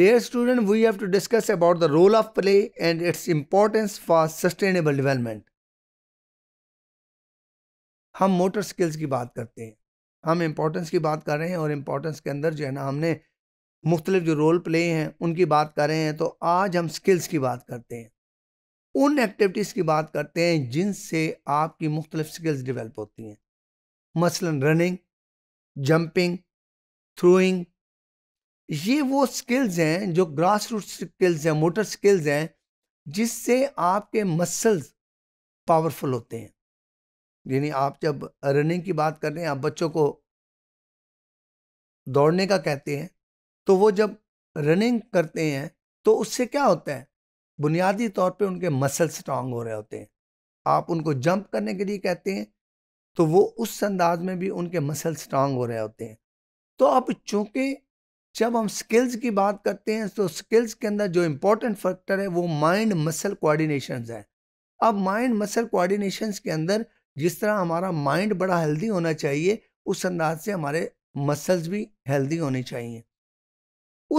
Dear student we have to discuss about the role of play and it's importance for sustainable development. हम motor skills की बात करते हैं हम importance की बात कर रहे हैं और इम्पोर्टेंस के अंदर जो है ना हमने मुख्तलिफ जो रोल प्ले हैं उनकी बात कर रहे हैं तो आज हम स्किल्स की बात करते हैं उन एक्टिविटीज़ की बात करते हैं जिनसे आपकी मुख्तलिफ स्किल्स डिवेलप होती हैं मसलन रनिंग जंपिंग थ्रोइंग ये वो स्किल्स हैं जो ग्रास रूट स्किल्स हैं मोटर स्किल्स हैं जिससे आपके मसल्स पावरफुल होते हैं यानी आप जब रनिंग की बात कर रहे हैं आप बच्चों को दौड़ने का कहते हैं तो वो जब रनिंग करते हैं तो उससे क्या होता है बुनियादी तौर पे उनके मसल स्ट्रांग हो रहे होते हैं आप उनको जंप करने के लिए कहते हैं तो वो उस अंदाज में भी उनके मसल स्ट्रांग हो रहे होते हैं तो अब चूंकि जब हम स्किल्स की बात करते हैं तो स्किल्स के अंदर जो इम्पोर्टेंट फैक्टर है वो माइंड मसल कोऑर्डिनेशन है अब माइंड मसल कोऑर्डिनेशन के अंदर जिस तरह हमारा माइंड बड़ा हेल्दी होना चाहिए उस अंदाज से हमारे मसल्स भी हेल्दी होने चाहिए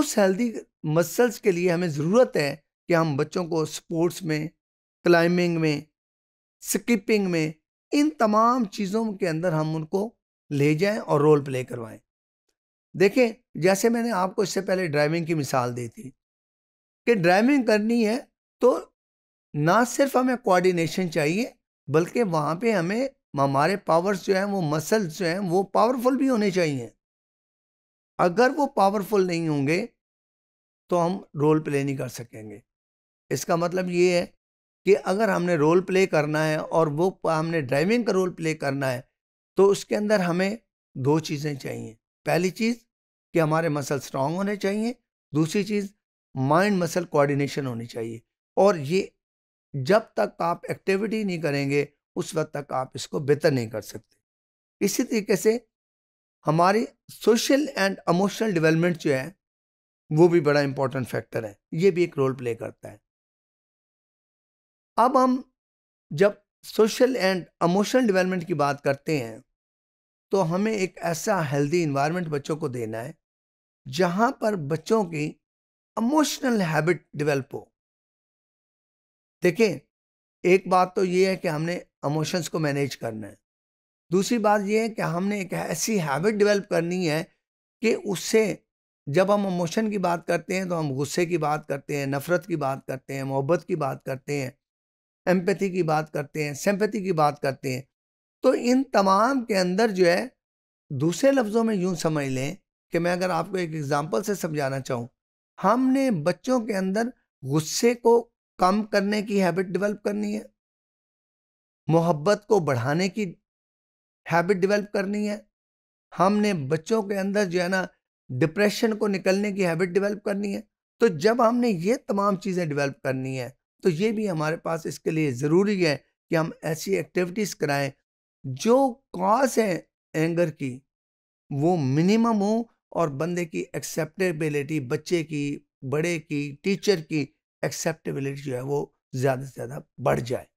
उस हेल्दी मसल्स के लिए हमें ज़रूरत है कि हम बच्चों को स्पोर्ट्स में क्लाइंबिंग में स्किपिंग में इन तमाम चीज़ों के अंदर हम उनको ले जाएं और रोल प्ले करवाएं देखें जैसे मैंने आपको इससे पहले ड्राइविंग की मिसाल दी थी कि ड्राइविंग करनी है तो ना सिर्फ हमें कोऑर्डिनेशन चाहिए बल्कि वहाँ पे हमें हमारे पावर्स जो हैं वो मसल्स जो हैं वो पावरफुल भी होने चाहिए अगर वो पावरफुल नहीं होंगे तो हम रोल प्ले नहीं कर सकेंगे इसका मतलब ये है कि अगर हमने रोल प्ले करना है और वो हमने ड्राइविंग का रोल प्ले करना है तो उसके अंदर हमें दो चीज़ें चाहिए पहली चीज़ कि हमारे मसल स्ट्रांग होने चाहिए दूसरी चीज़ माइंड मसल कोऑर्डिनेशन होनी चाहिए और ये जब तक आप एक्टिविटी नहीं करेंगे उस वक्त तक आप इसको बेहतर नहीं कर सकते इसी तरीके से हमारी सोशल एंड इमोशनल डेवलपमेंट जो है वो भी बड़ा इम्पोर्टेंट फैक्टर है ये भी एक रोल प्ले करता है अब हम जब सोशल एंड इमोशनल डेवलपमेंट की बात करते हैं तो हमें एक ऐसा हेल्दी इन्वायरमेंट बच्चों को देना है जहाँ पर बच्चों की इमोशनल हैबिट डेवलप हो देखें एक बात तो ये है कि हमने इमोशंस को मैनेज करना है दूसरी बात ये है कि हमने एक ऐसी हैबिट डेवलप करनी है कि उससे जब हम इमोशन की बात करते हैं तो हम गुस्से की बात करते हैं नफ़रत की बात करते हैं मोहब्बत की बात करते हैं एम्पैथी की बात करते हैं सेम्पैथी की बात करते हैं तो इन तमाम के अंदर जो है दूसरे लफ्ज़ों में यूँ समझ लें कि मैं अगर आपको एक एग्ज़ाम्पल से समझाना चाहूँ हमने बच्चों के अंदर गुस्से को कम करने की हैबिट डेवलप करनी है मोहब्बत को बढ़ाने की हैबिट डेवलप करनी है हमने बच्चों के अंदर जो है ना डिप्रेशन को निकलने की हैबिट डेवलप करनी है तो जब हमने ये तमाम चीज़ें डेवलप करनी है तो ये भी हमारे पास इसके लिए ज़रूरी है कि हम ऐसी एक्टिविटीज़ कराएं जो कॉज है एंगर की वो मिनिमम हो और बंदे की एक्सेप्टेबिलिटी बच्चे की बड़े की टीचर की एक्सेप्टेबिलिटी जो है वो ज़्यादा से ज़्यादा बढ़ जाए